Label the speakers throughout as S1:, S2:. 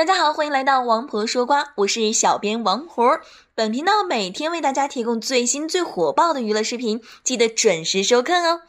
S1: 大家好，欢迎来到王婆说瓜，我是小编王婆。本频道每天为大家提供最新最火爆的娱乐视频，记得准时收看哦。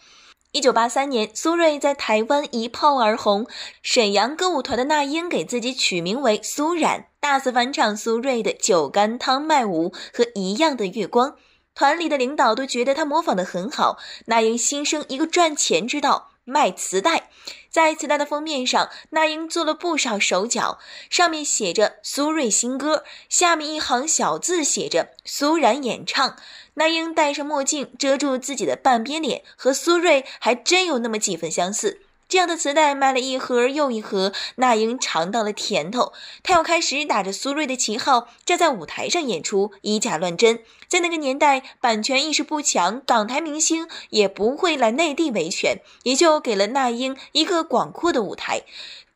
S1: 一九八三年，苏芮在台湾一炮而红。沈阳歌舞团的那英给自己取名为苏冉，大肆翻唱苏芮的《酒干倘卖无》和《一样的月光》，团里的领导都觉得他模仿的很好。那英心生一个赚钱之道。卖磁带，在磁带的封面上，那英做了不少手脚。上面写着“苏芮新歌”，下面一行小字写着“苏然演唱”。那英戴上墨镜，遮住自己的半边脸，和苏芮还真有那么几分相似。这样的磁带卖了一盒又一盒，那英尝到了甜头，她又开始打着苏芮的旗号站在舞台上演出，以假乱真。在那个年代，版权意识不强，港台明星也不会来内地维权，也就给了那英一个广阔的舞台。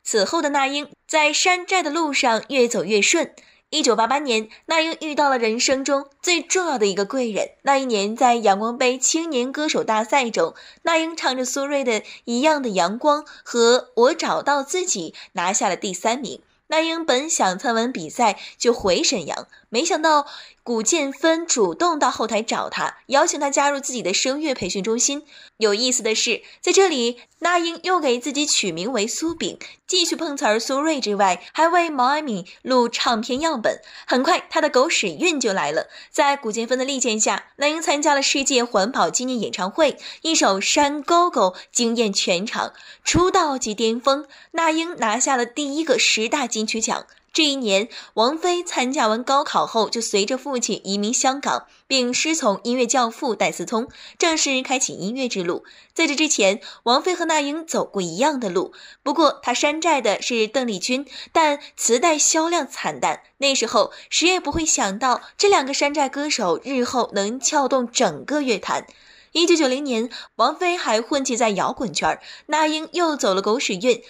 S1: 此后的那英在山寨的路上越走越顺。一九八八年，那英遇到了人生中最重要的一个贵人。那一年，在阳光杯青年歌手大赛中，那英唱着苏芮的《一样的阳光》和《我找到自己》，拿下了第三名。那英本想参完比赛就回沈阳。没想到，古建芬主动到后台找他，邀请他加入自己的声乐培训中心。有意思的是，在这里，那英又给自己取名为苏炳，继续碰瓷儿苏芮之外，还为毛阿敏录唱片样本。很快，他的狗屎运就来了，在古建芬的力荐下，那英参加了世界环保纪念演唱会，一首《山沟沟》惊艳全场，出道即巅峰。那英拿下了第一个十大金曲奖。这一年，王菲参加完高考后，就随着父亲移民香港，并师从音乐教父戴思聪，正式开启音乐之路。在这之前，王菲和那英走过一样的路，不过她山寨的是邓丽君，但磁带销量惨淡。那时候，谁也不会想到这两个山寨歌手日后能撬动整个乐坛。一九九零年，王菲还混迹在摇滚圈，那英又走了狗屎运。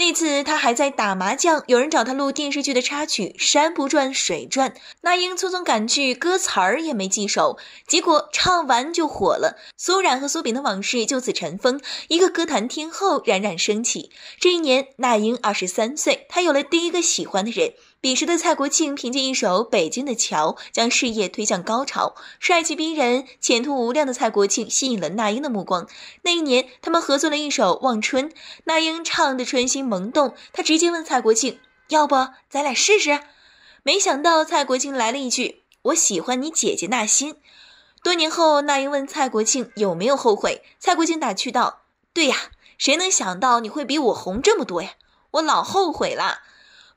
S1: 那次他还在打麻将，有人找他录电视剧的插曲《山不转水转》。那英匆匆赶去，歌词儿也没记熟，结果唱完就火了。苏冉和苏炳的往事就此尘封，一个歌坛天后冉冉升起。这一年，那英二十三岁，她有了第一个喜欢的人。彼时的蔡国庆凭借一首《北京的桥》将事业推向高潮，帅气逼人、前途无量的蔡国庆吸引了那英的目光。那一年，他们合作了一首《望春》，那英唱的春心萌动，她直接问蔡国庆：“要不咱俩试试？”没想到蔡国庆来了一句：“我喜欢你姐姐那心。”多年后，那英问蔡国庆有没有后悔，蔡国庆打趣道：“对呀，谁能想到你会比我红这么多呀？我老后悔了。”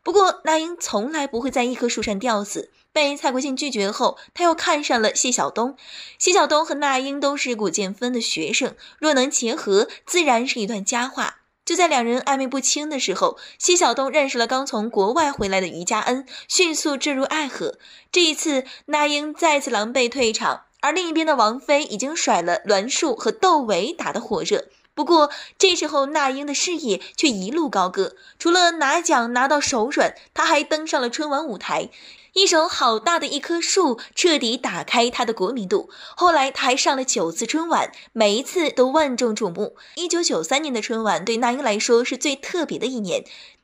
S1: 不过，那英从来不会在一棵树上吊死。被蔡国庆拒绝后，他又看上了谢晓东。谢晓东和那英都是古建芬的学生，若能结合，自然是一段佳话。就在两人暧昧不清的时候，谢晓东认识了刚从国外回来的余佳恩，迅速坠入爱河。这一次，那英再次狼狈退场，而另一边的王菲已经甩了栾树和窦唯，打得火热。不过，这时候那英的事业却一路高歌，除了拿奖拿到手软，他还登上了春晚舞台，一首《好大的一棵树》彻底打开他的国民度。后来，他还上了九次春晚，每一次都万众瞩目。一九九三年的春晚对那英来说是最特别的一年。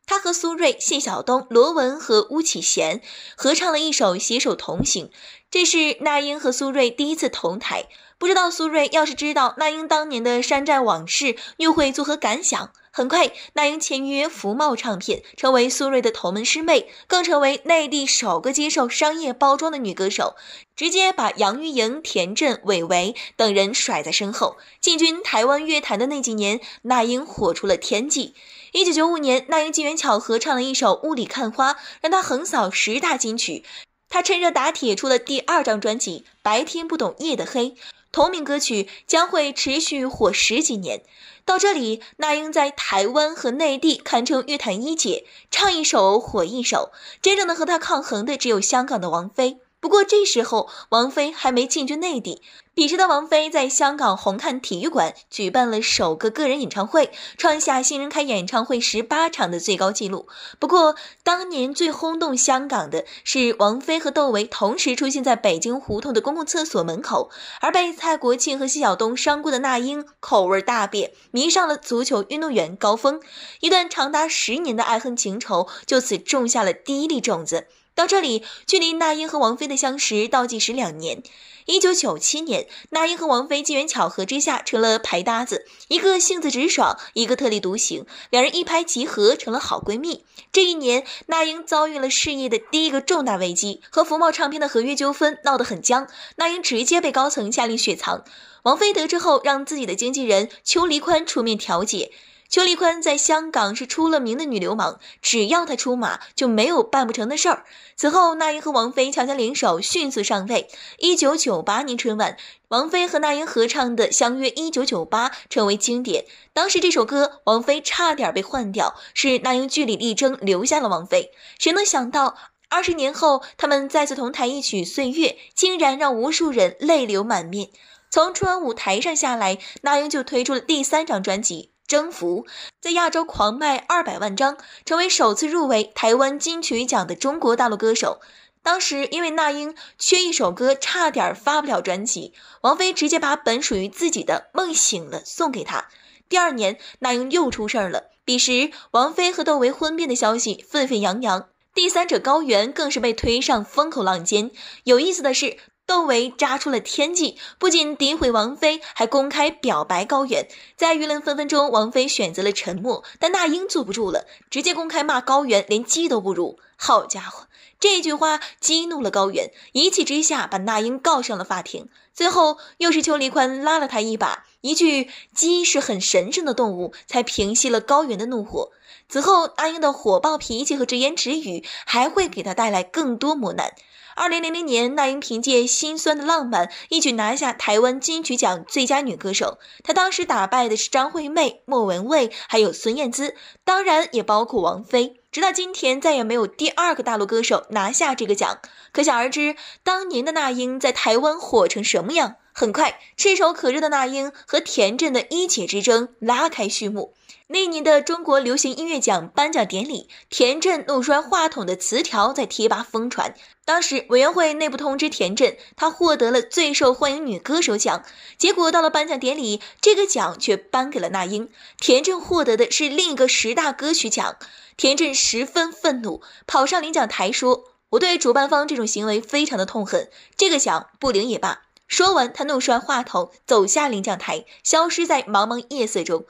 S1: 他和苏芮、谢晓东、罗文和巫启贤合唱了一首《携手同行》，这是那英和苏芮第一次同台。不知道苏芮要是知道那英当年的山寨往事，又会作何感想？很快，那英签约福茂唱片，成为苏芮的同门师妹，更成为内地首个接受商业包装的女歌手，直接把杨钰莹、田震、韦唯等人甩在身后。进军台湾乐坛的那几年，那英火出了天际。一九九五年，那英机缘巧合唱了一首《雾里看花》，让她横扫十大金曲。她趁热打铁，出了第二张专辑《白天不懂夜的黑》。同名歌曲将会持续火十几年。到这里，那英在台湾和内地堪称乐坛一姐，唱一首火一首，真正能和她抗衡的只有香港的王菲。不过这时候，王菲还没进军内地。彼时的王菲在香港红磡体育馆举办了首个个人演唱会，创下新人开演唱会十八场的最高纪录。不过，当年最轰动香港的是王菲和窦唯同时出现在北京胡同的公共厕所门口，而被蔡国庆和谢晓东伤过的那英口味大变，迷上了足球运动员高峰。一段长达十年的爱恨情仇就此种下了第一粒种子。到这里，距离那英和王菲的相识倒计时两年。一九九七年，那英和王菲机缘巧合之下成了牌搭子，一个性子直爽，一个特立独行，两人一拍即合，成了好闺蜜。这一年，那英遭遇了事业的第一个重大危机，和福茂唱片的合约纠纷闹得很僵，那英直接被高层下令雪藏。王菲得知后，让自己的经纪人邱黎宽出面调解。邱丽坤在香港是出了名的女流氓，只要她出马，就没有办不成的事儿。此后，那英和王菲强强联手，迅速上位。一九九八年春晚，王菲和那英合唱的《相约一九九八》成为经典。当时这首歌，王菲差点被换掉，是那英据理力争留下了王菲。谁能想到，二十年后，他们再次同台，一曲《岁月》竟然让无数人泪流满面。从春晚舞台上下来，那英就推出了第三张专辑。征服在亚洲狂卖二百万张，成为首次入围台湾金曲奖的中国大陆歌手。当时因为那英缺一首歌，差点发不了专辑，王菲直接把本属于自己的《梦醒了》送给她。第二年，那英又出事儿了，彼时王菲和窦唯婚变的消息沸沸扬扬，第三者高原更是被推上风口浪尖。有意思的是。窦唯扎出了天际，不仅诋毁王菲，还公开表白高原。在舆论纷纷中，王菲选择了沉默，但那英坐不住了，直接公开骂高原连鸡都不如。好家伙，这句话激怒了高原，一气之下把那英告上了法庭。最后又是邱黎宽拉了他一把，一句“鸡是很神圣的动物”才平息了高原的怒火。此后，阿英的火爆脾气和直言直语还会给他带来更多磨难。二零零零年，那英凭借《心酸的浪漫》一举拿下台湾金曲奖最佳女歌手。她当时打败的是张惠妹、莫文蔚，还有孙燕姿，当然也包括王菲。直到今天，再也没有第二个大陆歌手拿下这个奖，可想而知，当年的那英在台湾火成什么样。很快，炙手可热的那英和田震的一姐之争拉开序幕。那年的中国流行音乐奖颁奖典礼，田震怒摔话筒的词条在贴吧疯传。当时委员会内部通知田震，他获得了最受欢迎女歌手奖。结果到了颁奖典礼，这个奖却颁给了那英。田震获得的是另一个十大歌曲奖。田震十分愤怒，跑上领奖台说：“我对主办方这种行为非常的痛恨，这个奖不领也罢。”说完，他怒摔话筒，走下领奖台，消失在茫茫夜色中。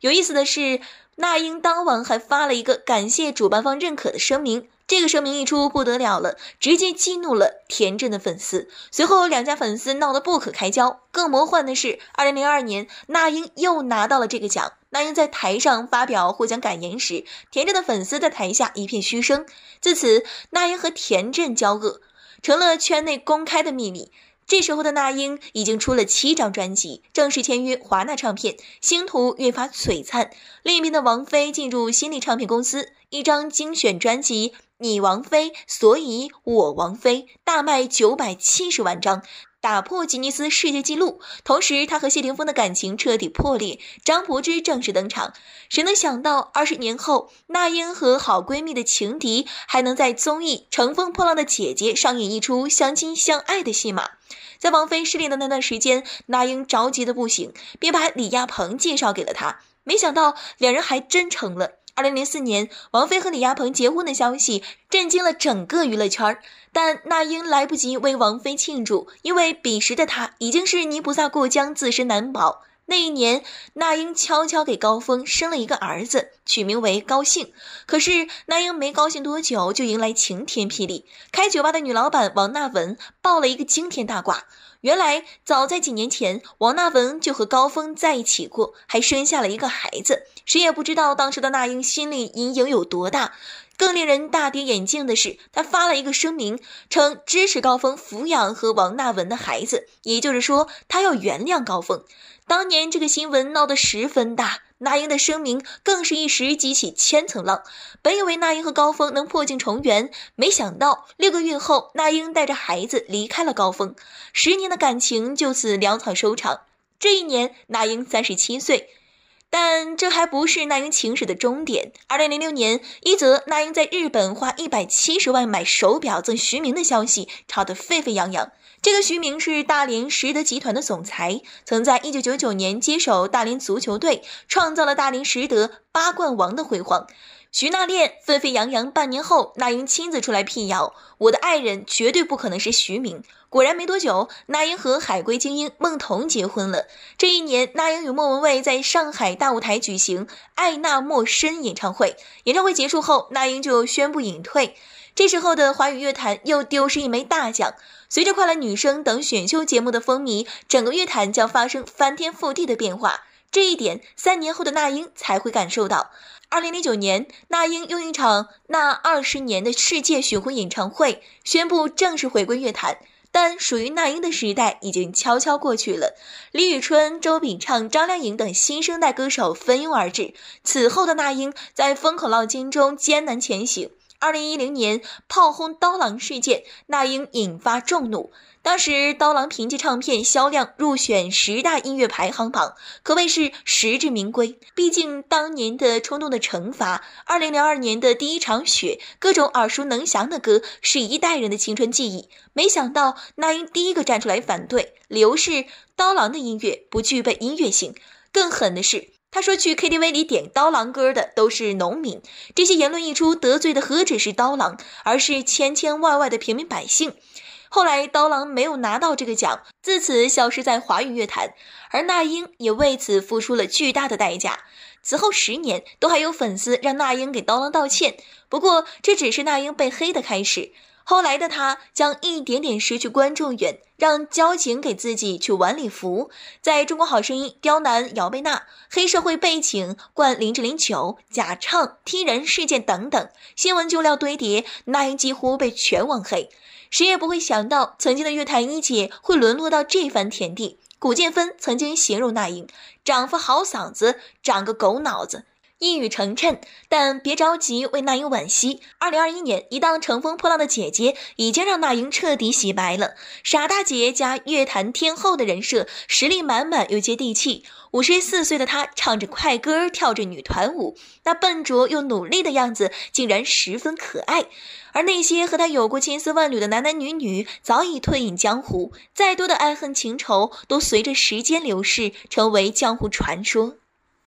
S1: 有意思的是，那英当晚还发了一个感谢主办方认可的声明。这个声明一出，不得了了，直接激怒了田震的粉丝。随后，两家粉丝闹得不可开交。更魔幻的是，二零零二年，那英又拿到了这个奖。那英在台上发表获奖感言时，田震的粉丝在台下一片嘘声。自此，那英和田震交恶，成了圈内公开的秘密。这时候的那英已经出了七张专辑，正式签约华纳唱片，星途越发璀璨。另一边的王菲进入新力唱片公司，一张精选专辑《你王菲》，所以我王菲大卖九百七十万张。打破吉尼斯世界纪录，同时她和谢霆锋的感情彻底破裂。张柏芝正式登场，谁能想到二十年后，那英和好闺蜜的情敌还能在综艺《乘风破浪的姐姐》上演一出相亲相爱的戏码？在王菲失恋的那段时间，那英着急的不行，便把李亚鹏介绍给了她，没想到两人还真成了。二零零四年，王菲和李亚鹏结婚的消息震惊了整个娱乐圈，但那英来不及为王菲庆祝，因为彼时的她已经是泥菩萨过江，自身难保。那一年，那英悄悄给高峰生了一个儿子，取名为高兴。可是，那英没高兴多久，就迎来晴天霹雳。开酒吧的女老板王娜文爆了一个惊天大瓜：原来，早在几年前，王娜文就和高峰在一起过，还生下了一个孩子。谁也不知道当时的那英心里阴影有多大。更令人大跌眼镜的是，他发了一个声明，称支持高峰抚养和王娜文的孩子，也就是说，他要原谅高峰。当年这个新闻闹得十分大，那英的声明更是一时激起千层浪。本以为那英和高峰能破镜重圆，没想到六个月后，那英带着孩子离开了高峰，十年的感情就此潦草收场。这一年，那英三十七岁。但这还不是那英情史的终点。二零零六年，一则那英在日本花一百七十万买手表赠徐明的消息，炒得沸沸扬扬。这个徐明是大连实德集团的总裁，曾在一九九九年接手大连足球队，创造了大连实德八冠王的辉煌。徐娜恋沸沸扬扬半年后，那英亲自出来辟谣：“我的爱人绝对不可能是徐明。”果然没多久，那英和海归精英孟桐结婚了。这一年，那英与莫文蔚在上海大舞台举行《爱那莫深》演唱会。演唱会结束后，那英就宣布隐退。这时候的华语乐坛又丢失一枚大奖。随着《快乐女声》等选秀节目的风靡，整个乐坛将发生翻天覆地的变化。这一点，三年后的那英才会感受到。二零零九年，那英用一场《那二十年》的世界巡回演唱会宣布正式回归乐坛，但属于那英的时代已经悄悄过去了。李宇春、周笔畅、张靓颖等新生代歌手蜂拥而至，此后的那英在风口浪尖中艰难前行。二零一零年炮轰刀郎事件，那英引发众怒。当时刀郎凭借唱片销量入选十大音乐排行榜，可谓是实至名归。毕竟当年的《冲动的惩罚》、二零零二年的《第一场雪》，各种耳熟能详的歌，是一代人的青春记忆。没想到那英第一个站出来反对，理由是刀郎的音乐不具备音乐性。更狠的是。他说去 KTV 里点刀郎歌的都是农民，这些言论一出，得罪的何止是刀郎，而是千千万万的平民百姓。后来刀郎没有拿到这个奖，自此消失在华语乐坛，而那英也为此付出了巨大的代价。此后十年，都还有粉丝让那英给刀郎道歉。不过这只是那英被黑的开始。后来的他将一点点失去观众缘，让交警给自己取晚礼服，在《中国好声音》刁难姚贝娜，黑社会背景灌林志玲酒，假唱踢人事件等等，新闻旧料堆叠，那英几乎被全网黑。谁也不会想到，曾经的乐坛一姐会沦落到这番田地。古建芬曾经形容那英：“长副好嗓子，长个狗脑子。”一语成谶，但别着急为那英惋惜。二零二一年，一档乘风破浪的姐姐已经让那英彻底洗白了。傻大姐加乐坛天后的人设，实力满满又接地气。五十四岁的她，唱着快歌，跳着女团舞，那笨拙又努力的样子，竟然十分可爱。而那些和她有过千丝万缕的男男女女，早已退隐江湖，再多的爱恨情仇，都随着时间流逝，成为江湖传说。